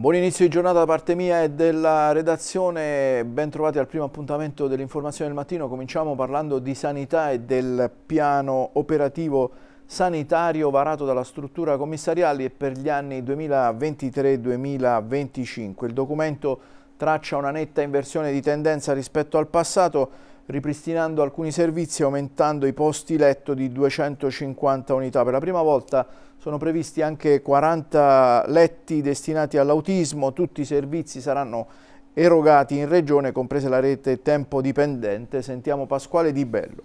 Un buon inizio di giornata da parte mia e della redazione, ben trovati al primo appuntamento dell'informazione del mattino. Cominciamo parlando di sanità e del piano operativo sanitario varato dalla struttura commissariale per gli anni 2023-2025. Il documento traccia una netta inversione di tendenza rispetto al passato, ripristinando alcuni servizi e aumentando i posti letto di 250 unità. Per la prima volta sono previsti anche 40 letti destinati all'autismo, tutti i servizi saranno erogati in regione, compresa la rete tempo dipendente. Sentiamo Pasquale Di Bello.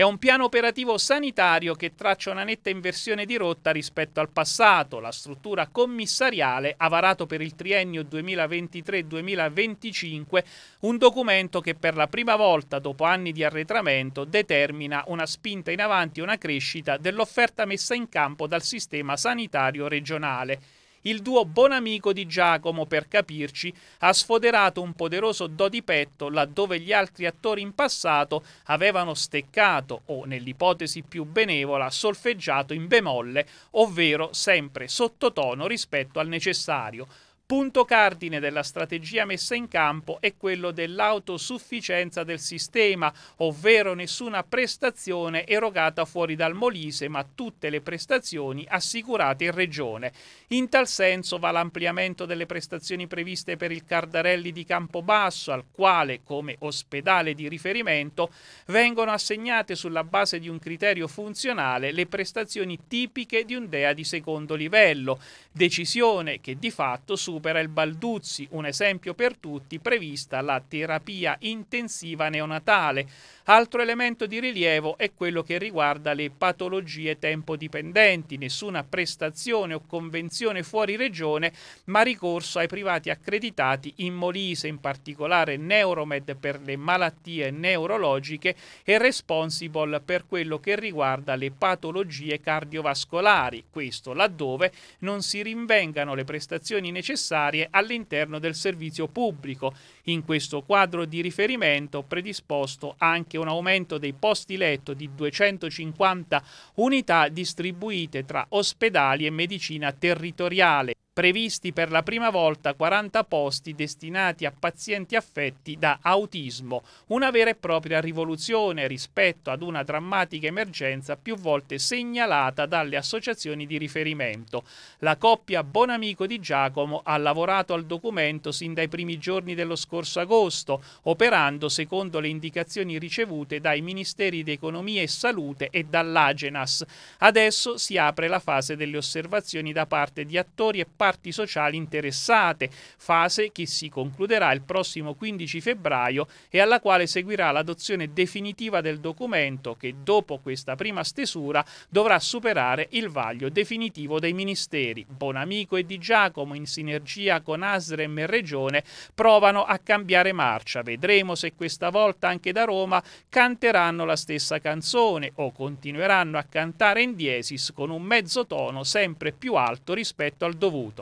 È un piano operativo sanitario che traccia una netta inversione di rotta rispetto al passato. La struttura commissariale ha varato per il triennio 2023-2025 un documento che per la prima volta dopo anni di arretramento determina una spinta in avanti e una crescita dell'offerta messa in campo dal sistema sanitario regionale. Il duo buon amico di Giacomo, per capirci, ha sfoderato un poderoso do di petto laddove gli altri attori in passato avevano steccato o, nell'ipotesi più benevola, solfeggiato in bemolle, ovvero sempre sottotono rispetto al necessario punto cardine della strategia messa in campo è quello dell'autosufficienza del sistema, ovvero nessuna prestazione erogata fuori dal Molise, ma tutte le prestazioni assicurate in regione. In tal senso va l'ampliamento delle prestazioni previste per il Cardarelli di Campobasso, al quale, come ospedale di riferimento, vengono assegnate sulla base di un criterio funzionale le prestazioni tipiche di un DEA di secondo livello, decisione che di fatto su supera il Balduzzi, un esempio per tutti, prevista la terapia intensiva neonatale Altro elemento di rilievo è quello che riguarda le patologie tempodipendenti, nessuna prestazione o convenzione fuori regione, ma ricorso ai privati accreditati in Molise, in particolare Neuromed per le malattie neurologiche e Responsible per quello che riguarda le patologie cardiovascolari, questo laddove non si rinvengano le prestazioni necessarie all'interno del servizio pubblico in questo quadro di riferimento ho predisposto anche un aumento dei posti letto di 250 unità distribuite tra ospedali e medicina territoriale previsti per la prima volta 40 posti destinati a pazienti affetti da autismo, una vera e propria rivoluzione rispetto ad una drammatica emergenza più volte segnalata dalle associazioni di riferimento. La coppia Bonamico di Giacomo ha lavorato al documento sin dai primi giorni dello scorso agosto, operando secondo le indicazioni ricevute dai Ministeri di Economia e Salute e dall'Agenas. Adesso si apre la fase delle osservazioni da parte di attori e partner parti sociali interessate, fase che si concluderà il prossimo 15 febbraio e alla quale seguirà l'adozione definitiva del documento che dopo questa prima stesura dovrà superare il vaglio definitivo dei ministeri. Bonamico e Di Giacomo in sinergia con Asrem e Regione provano a cambiare marcia. Vedremo se questa volta anche da Roma canteranno la stessa canzone o continueranno a cantare in diesis con un mezzo tono sempre più alto rispetto al dovuto.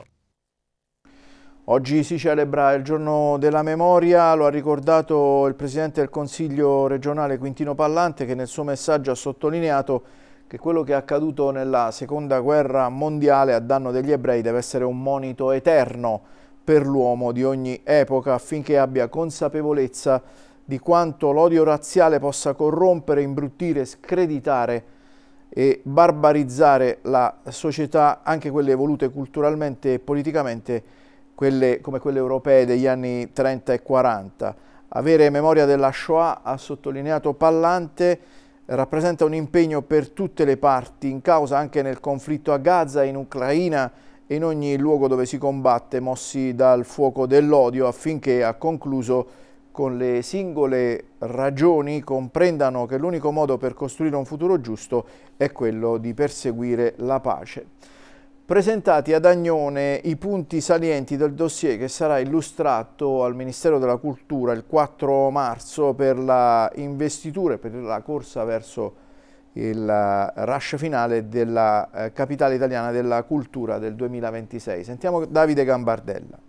Oggi si celebra il giorno della memoria, lo ha ricordato il Presidente del Consiglio regionale Quintino Pallante che nel suo messaggio ha sottolineato che quello che è accaduto nella seconda guerra mondiale a danno degli ebrei deve essere un monito eterno per l'uomo di ogni epoca affinché abbia consapevolezza di quanto l'odio razziale possa corrompere, imbruttire, screditare e barbarizzare la società, anche quelle evolute culturalmente e politicamente, quelle, come quelle europee degli anni 30 e 40. Avere memoria della Shoah, ha sottolineato Pallante, rappresenta un impegno per tutte le parti, in causa anche nel conflitto a Gaza, in Ucraina e in ogni luogo dove si combatte, mossi dal fuoco dell'odio, affinché, ha concluso, con le singole ragioni comprendano che l'unico modo per costruire un futuro giusto è quello di perseguire la pace presentati ad Agnone i punti salienti del dossier che sarà illustrato al Ministero della Cultura il 4 marzo per la investitura e per la corsa verso il eh, rush finale della eh, capitale italiana della cultura del 2026. Sentiamo Davide Gambardella.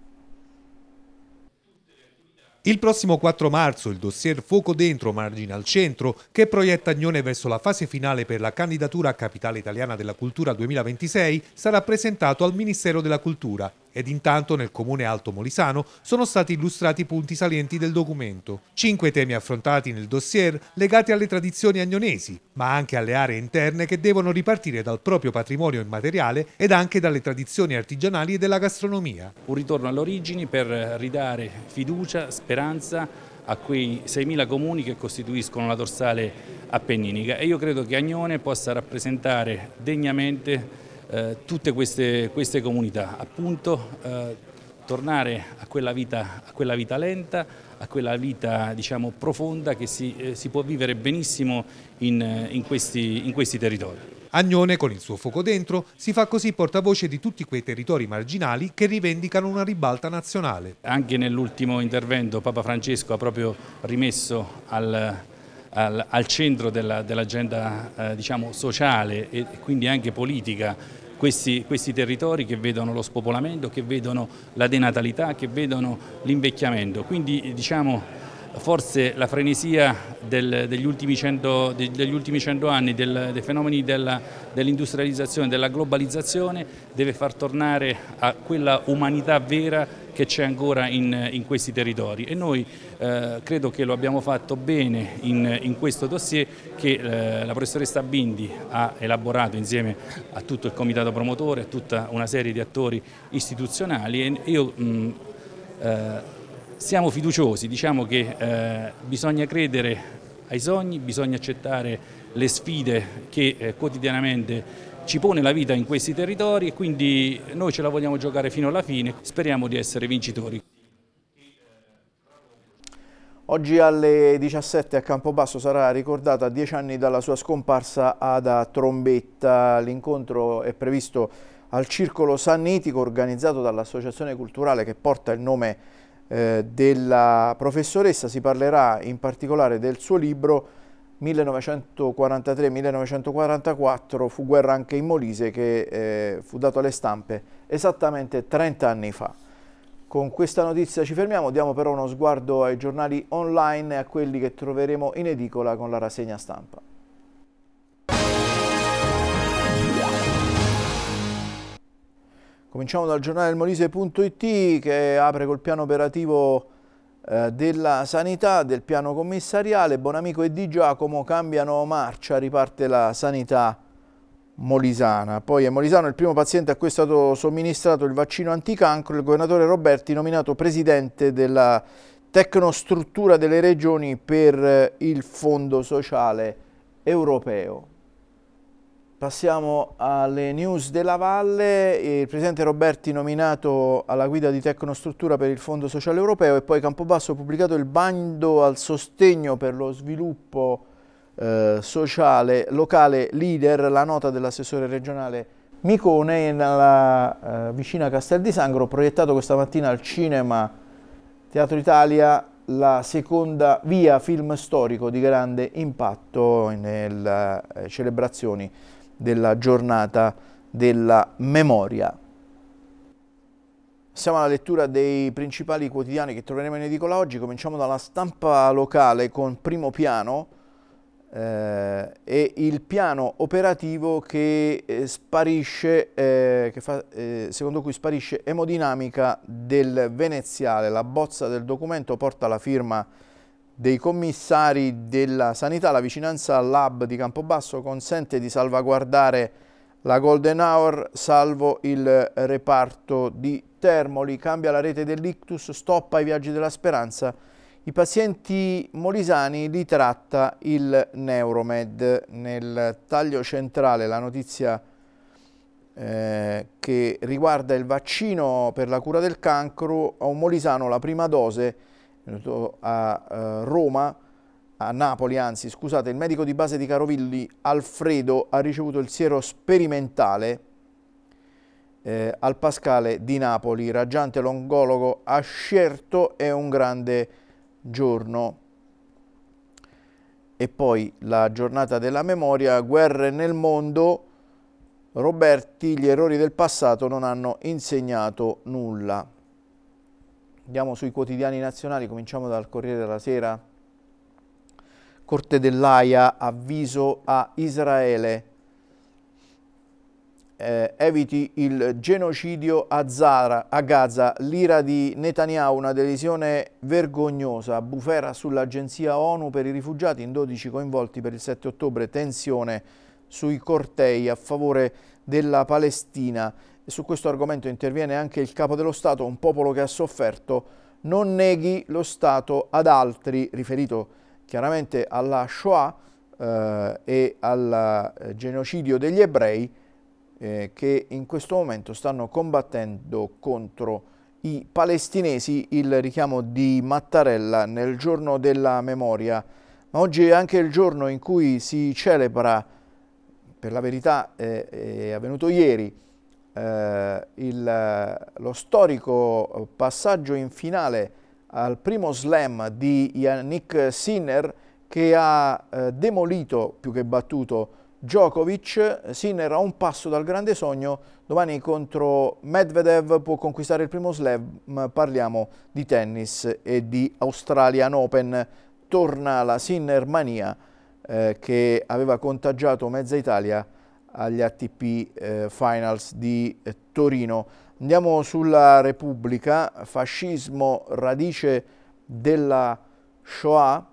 Il prossimo 4 marzo il dossier Fuoco Dentro Margine al Centro che proietta Agnone verso la fase finale per la candidatura a Capitale Italiana della Cultura 2026 sarà presentato al Ministero della Cultura ed intanto nel comune Alto Molisano sono stati illustrati i punti salienti del documento. Cinque temi affrontati nel dossier legati alle tradizioni agnonesi, ma anche alle aree interne che devono ripartire dal proprio patrimonio immateriale ed anche dalle tradizioni artigianali e della gastronomia. Un ritorno alle origini per ridare fiducia, speranza a quei 6.000 comuni che costituiscono la dorsale appenninica e io credo che Agnone possa rappresentare degnamente eh, tutte queste, queste, comunità, appunto eh, tornare a quella, vita, a quella, vita, lenta, a quella vita diciamo, profonda che si, eh, si può vivere benissimo in, eh, in, questi, in questi territori. Agnone, con il suo fuoco dentro, si fa così portavoce di tutti quei territori marginali che rivendicano una ribalta nazionale. Anche nell'ultimo intervento Papa Francesco ha proprio rimesso al, al, al centro dell'agenda dell eh, diciamo, sociale e quindi anche politica questi, questi territori che vedono lo spopolamento, che vedono la denatalità, che vedono l'invecchiamento. Quindi diciamo forse la frenesia del, degli, ultimi cento, degli, ultimi cento, anni, del, dei fenomeni dell'industrializzazione, dell della globalizzazione, deve far tornare a quella umanità vera che c'è ancora in, in, questi territori e noi eh, credo che lo abbiamo fatto bene in, in questo dossier che eh, la professoressa Bindi ha elaborato insieme a tutto il comitato promotore, a tutta una serie di attori istituzionali e io mh, mm, eh, siamo fiduciosi, diciamo che eh, bisogna credere ai sogni, bisogna accettare le sfide che eh, quotidianamente ci pone la vita in questi territori e quindi noi ce la vogliamo giocare fino alla fine, speriamo di essere vincitori. Oggi alle 17 a Campobasso sarà ricordata a dieci anni dalla sua scomparsa Ada Trombetta. L'incontro è previsto al Circolo Sannitico organizzato dall'associazione culturale che porta il nome eh, della professoressa, si parlerà in particolare del suo libro 1943-1944 fu guerra anche in Molise che eh, fu dato alle stampe esattamente 30 anni fa. Con questa notizia ci fermiamo, diamo però uno sguardo ai giornali online e a quelli che troveremo in edicola con la rassegna stampa. Cominciamo dal giornale Molise.it che apre col piano operativo eh, della sanità, del piano commissariale. Bonamico e Di Giacomo cambiano marcia, riparte la sanità molisana. Poi è molisano il primo paziente a cui è stato somministrato il vaccino anticancro, il governatore Roberti nominato presidente della tecnostruttura delle regioni per il Fondo Sociale Europeo. Passiamo alle news della Valle, il Presidente Roberti nominato alla guida di Tecnostruttura per il Fondo Sociale Europeo e poi Campobasso ha pubblicato il bando al sostegno per lo sviluppo eh, sociale locale leader, la nota dell'assessore regionale Micone nella eh, vicina Castel di Sangro, proiettato questa mattina al cinema Teatro Italia la seconda via film storico di grande impatto nelle eh, celebrazioni della giornata della memoria. Siamo alla lettura dei principali quotidiani che troveremo in edicola oggi. Cominciamo dalla stampa locale con primo piano eh, e il piano operativo che eh, sparisce, eh, che fa, eh, secondo cui sparisce emodinamica del veneziale. La bozza del documento porta la firma dei commissari della sanità, la vicinanza al lab di Campobasso consente di salvaguardare la Golden Hour, salvo il reparto di Termoli, cambia la rete dell'ictus, stoppa i viaggi della speranza, i pazienti molisani li tratta il Neuromed. Nel taglio centrale la notizia eh, che riguarda il vaccino per la cura del cancro, a un molisano la prima dose è venuto a eh, Roma, a Napoli anzi, scusate, il medico di base di Carovilli, Alfredo, ha ricevuto il siero sperimentale eh, al Pascale di Napoli, raggiante l'ongologo ha Scerto è un grande giorno. E poi la giornata della memoria, guerre nel mondo, Roberti, gli errori del passato non hanno insegnato nulla. Andiamo sui quotidiani nazionali, cominciamo dal Corriere della Sera. Corte dell'AIA, avviso a Israele. Eh, eviti il genocidio a, Zara, a Gaza, l'ira di Netanyahu, una delusione vergognosa, bufera sull'agenzia ONU per i rifugiati, in 12 coinvolti per il 7 ottobre, tensione sui cortei a favore della Palestina su questo argomento interviene anche il capo dello Stato, un popolo che ha sofferto, non neghi lo Stato ad altri, riferito chiaramente alla Shoah eh, e al eh, genocidio degli ebrei eh, che in questo momento stanno combattendo contro i palestinesi, il richiamo di Mattarella nel giorno della memoria. Ma oggi è anche il giorno in cui si celebra, per la verità eh, è avvenuto ieri, eh, il, eh, lo storico passaggio in finale al primo slam di Yannick Sinner che ha eh, demolito più che battuto Djokovic, Sinner a un passo dal grande sogno, domani contro Medvedev può conquistare il primo slam, parliamo di tennis e di Australian Open, torna la Sinner mania eh, che aveva contagiato mezza Italia agli ATP eh, Finals di eh, Torino. Andiamo sulla Repubblica, fascismo radice della Shoah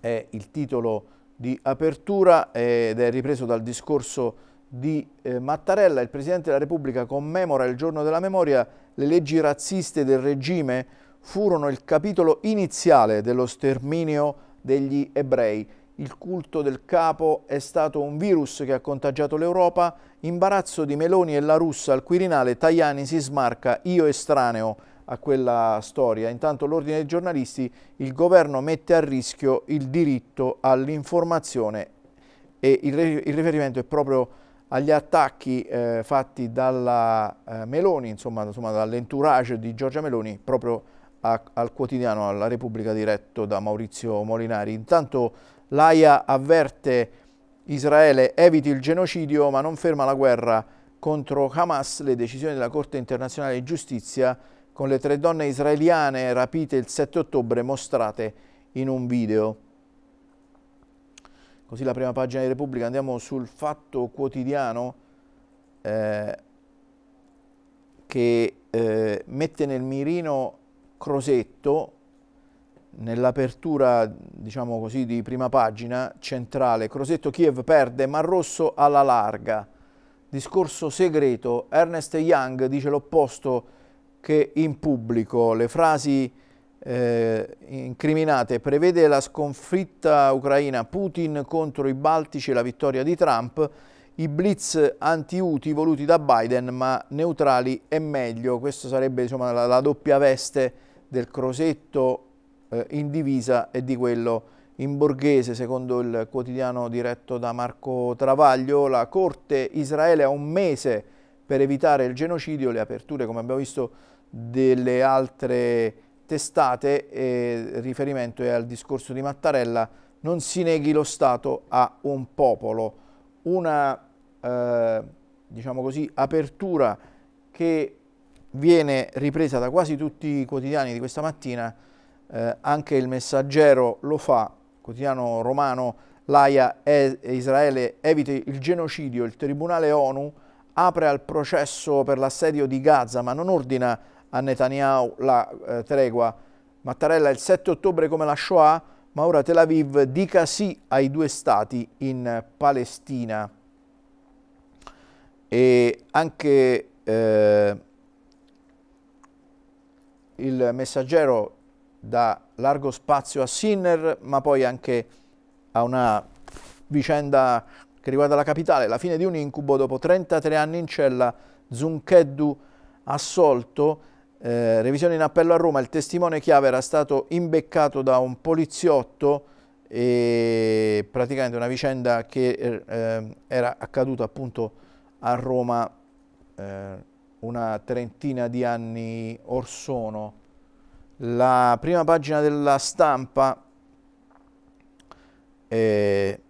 è il titolo di apertura ed è ripreso dal discorso di eh, Mattarella. Il Presidente della Repubblica commemora il giorno della memoria le leggi razziste del regime furono il capitolo iniziale dello sterminio degli ebrei il culto del capo è stato un virus che ha contagiato l'Europa, imbarazzo di Meloni e la russa al Quirinale, Tajani si smarca, io estraneo a quella storia. Intanto l'ordine dei giornalisti, il governo mette a rischio il diritto all'informazione e il, riferimento è proprio agli attacchi eh, fatti dalla eh, Meloni, insomma, insomma dall'entourage di Giorgia Meloni, proprio a, al quotidiano, alla Repubblica diretto da Maurizio Molinari. Intanto L'AIA avverte Israele eviti il genocidio ma non ferma la guerra contro Hamas, le decisioni della Corte internazionale di giustizia con le tre donne israeliane rapite il 7 ottobre mostrate in un video. Così la prima pagina di Repubblica, andiamo sul fatto quotidiano eh, che eh, mette nel mirino Crosetto, Nell'apertura, diciamo così, di prima pagina centrale, Crosetto Kiev perde, ma rosso alla larga. Discorso segreto, Ernest Young dice l'opposto che in pubblico. Le frasi eh, incriminate prevede la sconfitta ucraina, Putin contro i Baltici e la vittoria di Trump, i blitz anti-UTI voluti da Biden ma neutrali è meglio, questa sarebbe insomma, la, la doppia veste del Crosetto eh, in divisa e di quello in borghese, secondo il quotidiano diretto da Marco Travaglio. La Corte Israele ha un mese per evitare il genocidio, le aperture, come abbiamo visto, delle altre testate, e riferimento è al discorso di Mattarella, non si neghi lo Stato a un popolo. Una, eh, diciamo così, apertura che viene ripresa da quasi tutti i quotidiani di questa mattina, eh, anche il messaggero lo fa, quotidiano romano, l'AIA e Israele eviti il genocidio, il Tribunale ONU apre al processo per l'assedio di Gaza ma non ordina a Netanyahu la eh, tregua. Mattarella il 7 ottobre come la Shoah, ma ora Tel Aviv dica sì ai due stati in Palestina. E anche eh, il messaggero da largo spazio a Sinner, ma poi anche a una vicenda che riguarda la capitale, la fine di un incubo dopo 33 anni in cella, Zuncheddu assolto, eh, revisione in appello a Roma, il testimone chiave era stato imbeccato da un poliziotto e praticamente una vicenda che eh, eh era accaduta appunto a Roma eh, una trentina di anni or sono la prima pagina della stampa è,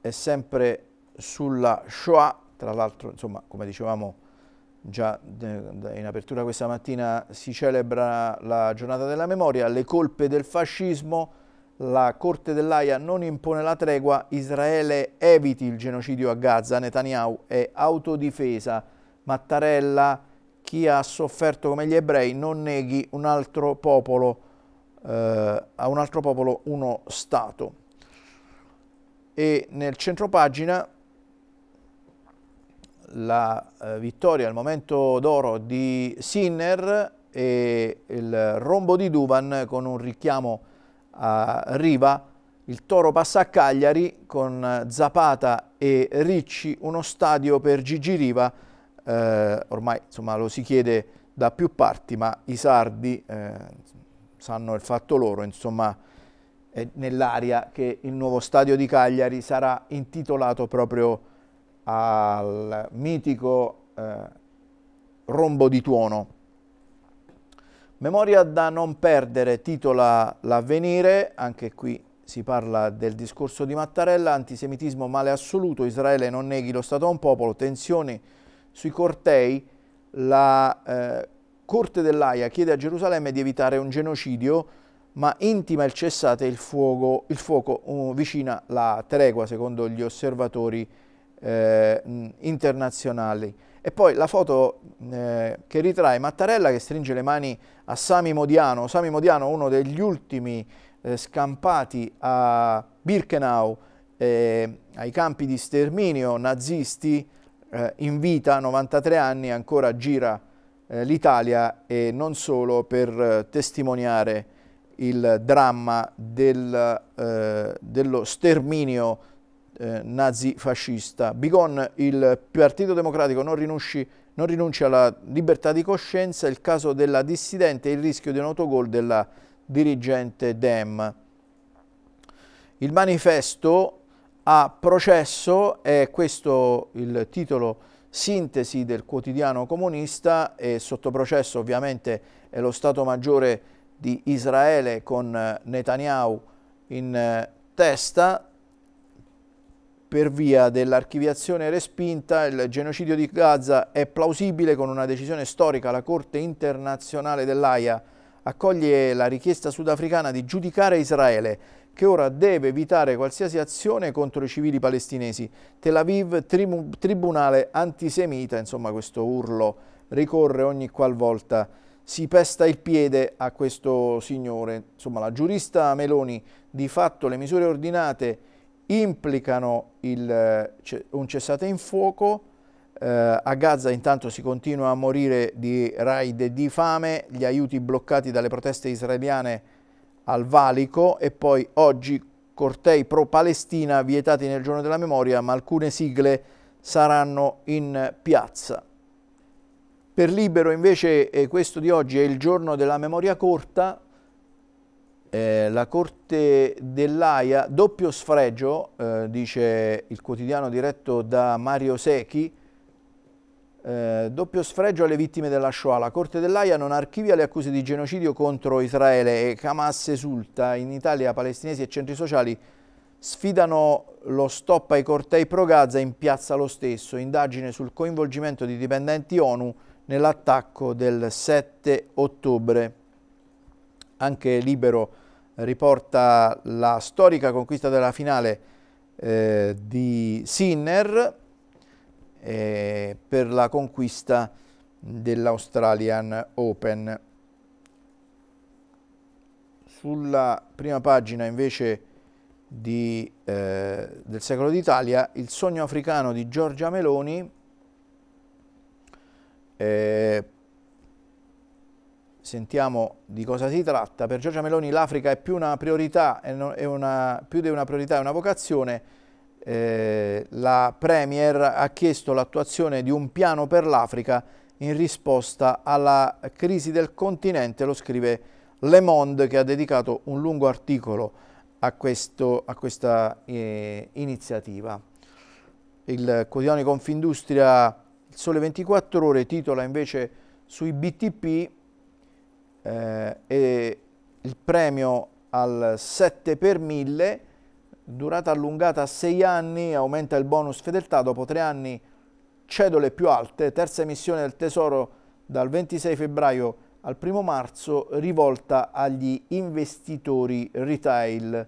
è sempre sulla Shoah, tra l'altro insomma come dicevamo già in apertura questa mattina si celebra la giornata della memoria, le colpe del fascismo, la Corte dell'AIA non impone la tregua, Israele eviti il genocidio a Gaza, Netanyahu è autodifesa, Mattarella chi ha sofferto come gli ebrei non neghi un altro popolo, eh, a un altro popolo uno Stato. E nel centro pagina la eh, vittoria il momento d'oro di Sinner e il rombo di Duvan con un richiamo a Riva, il Toro passa a Cagliari con Zapata e Ricci, uno stadio per Gigi Riva eh, ormai insomma, lo si chiede da più parti, ma i sardi eh, sanno il fatto loro, insomma è nell'aria che il nuovo stadio di Cagliari sarà intitolato proprio al mitico eh, rombo di tuono. Memoria da non perdere, titola l'avvenire, anche qui si parla del discorso di Mattarella, antisemitismo male assoluto, Israele non neghi lo Stato a un popolo, tensioni sui cortei la eh, Corte dell'Aia chiede a Gerusalemme di evitare un genocidio ma intima il cessate il fuoco, il fuoco uh, vicina la tregua secondo gli osservatori eh, internazionali. E poi la foto eh, che ritrae Mattarella che stringe le mani a Sami Modiano, Sami Modiano uno degli ultimi eh, scampati a Birkenau, eh, ai campi di sterminio nazisti, eh, in vita, 93 anni, ancora gira eh, l'Italia e non solo per eh, testimoniare il dramma del, eh, dello sterminio eh, nazifascista. Bigon, il Partito Democratico non, rinunci, non, rinuncia alla libertà di coscienza, il caso della dissidente e il rischio di un autogol della dirigente Dem. Il manifesto a processo è questo il titolo sintesi del quotidiano comunista e sotto processo ovviamente è lo Stato Maggiore di Israele con eh, Netanyahu in eh, testa per via dell'archiviazione respinta, il genocidio di Gaza è plausibile con una decisione storica. La Corte internazionale dell'AIA accoglie la richiesta sudafricana di giudicare Israele che ora deve evitare qualsiasi azione contro i civili palestinesi. Tel Aviv, tribu tribunale antisemita, insomma questo urlo ricorre ogni qualvolta si pesta il piede a questo signore. Insomma, la giurista Meloni, di fatto le misure ordinate implicano il, un cessate in fuoco, eh, a Gaza intanto si continua a morire di raid e di fame, gli aiuti bloccati dalle proteste israeliane al valico e poi oggi cortei pro-Palestina vietati nel giorno della memoria, ma alcune sigle saranno in piazza. Per Libero invece eh, questo di oggi è il giorno della memoria corta, eh, la Corte dell'AIA, doppio sfregio, eh, dice il quotidiano diretto da Mario Secchi, eh, doppio sfregio alle vittime della Shoah. La Corte dell'AIA non archivia le accuse di genocidio contro Israele e Hamas esulta. In Italia palestinesi e centri sociali sfidano lo stop ai cortei pro Gaza in piazza lo stesso. Indagine sul coinvolgimento di dipendenti ONU nell'attacco del 7 ottobre. Anche Libero riporta la storica conquista della finale eh, di Sinner eh, per la conquista dell'Australian Open. Sulla prima pagina invece di, eh, del secolo d'Italia, il sogno africano di Giorgia Meloni, eh, sentiamo di cosa si tratta. Per Giorgia Meloni l'Africa è più una priorità, è una, più di una priorità, è una vocazione, eh, la Premier ha chiesto l'attuazione di un piano per l'Africa in risposta alla crisi del continente, lo scrive Le Monde che ha dedicato un lungo articolo a, questo, a questa eh, iniziativa. Il quotidiano Confindustria Il Sole 24 Ore titola invece sui BTP eh, e il premio al 7 per 1000 durata allungata a sei anni, aumenta il bonus fedeltà dopo tre anni, cedole più alte, terza emissione del Tesoro dal 26 febbraio al 1 marzo, rivolta agli investitori retail.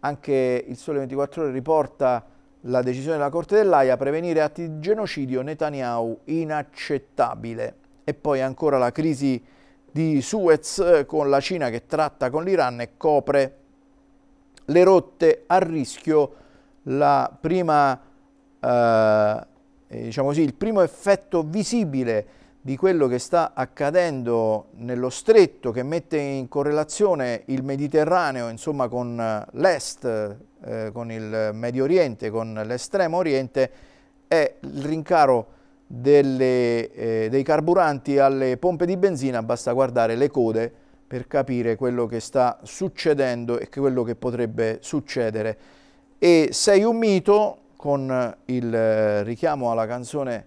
Anche il Sole 24 Ore riporta la decisione della Corte dell'AIA prevenire atti di genocidio Netanyahu inaccettabile. E poi ancora la crisi di Suez eh, con la Cina che tratta con l'Iran e copre le rotte a rischio, prima, eh, eh, diciamo così, il primo effetto visibile di quello che sta accadendo nello stretto che mette in correlazione il Mediterraneo insomma, con eh, l'Est, eh, con il Medio Oriente, con l'estremo Oriente, è il rincaro delle, eh, dei carburanti alle pompe di benzina, basta guardare le code per capire quello che sta succedendo e quello che potrebbe succedere. E Sei un mito, con il eh, richiamo alla canzone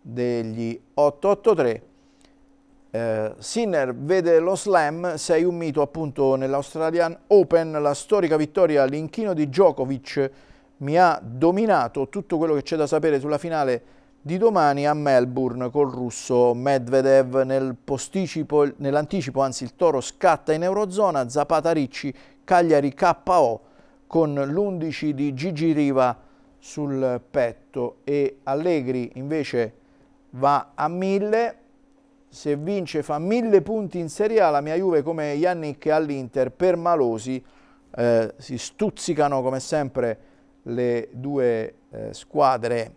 degli 883, eh, Sinner vede lo slam, sei un mito appunto nell'Australian Open, la storica vittoria all'inchino di Djokovic mi ha dominato, tutto quello che c'è da sapere sulla finale di domani a Melbourne col russo Medvedev. Nel nell'anticipo anzi il toro scatta in Eurozona, Zapata Ricci, Cagliari KO con l'11 di Gigi Riva sul petto e Allegri invece va a 1000 se vince fa 1000 punti in Serie A la mia Juve come Yannick all'Inter per Malosi eh, si stuzzicano come sempre le due eh, squadre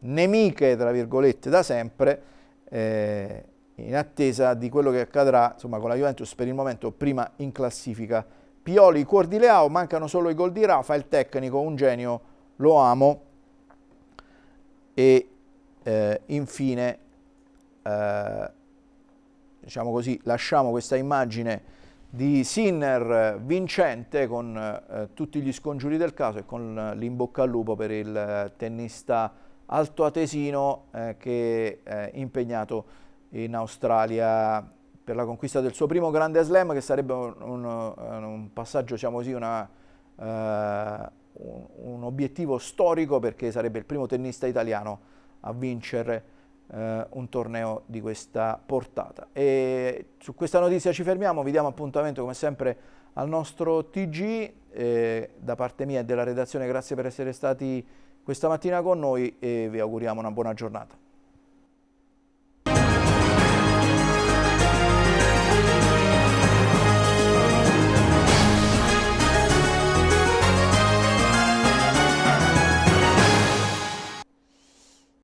nemiche, tra virgolette, da sempre, eh, in attesa di quello che accadrà insomma, con la Juventus per il momento prima in classifica. Pioli, cuor di Leao, mancano solo i gol di Rafa, il tecnico, un genio, lo amo. E eh, infine, eh, diciamo così, lasciamo questa immagine di Sinner vincente con eh, tutti gli scongiuri del caso e con l'imbocca al lupo per il eh, tennista altoatesino eh, che è impegnato in Australia per la conquista del suo primo grande slam che sarebbe un, un, eh, un passaggio, diciamo così, una, uh, un, un, obiettivo storico perché sarebbe il primo tennista italiano a vincere uh, un torneo di questa portata. E su questa notizia ci fermiamo, vi diamo appuntamento come sempre al nostro TG, eh, da parte mia e della redazione grazie per essere stati questa mattina con noi e vi auguriamo una buona giornata.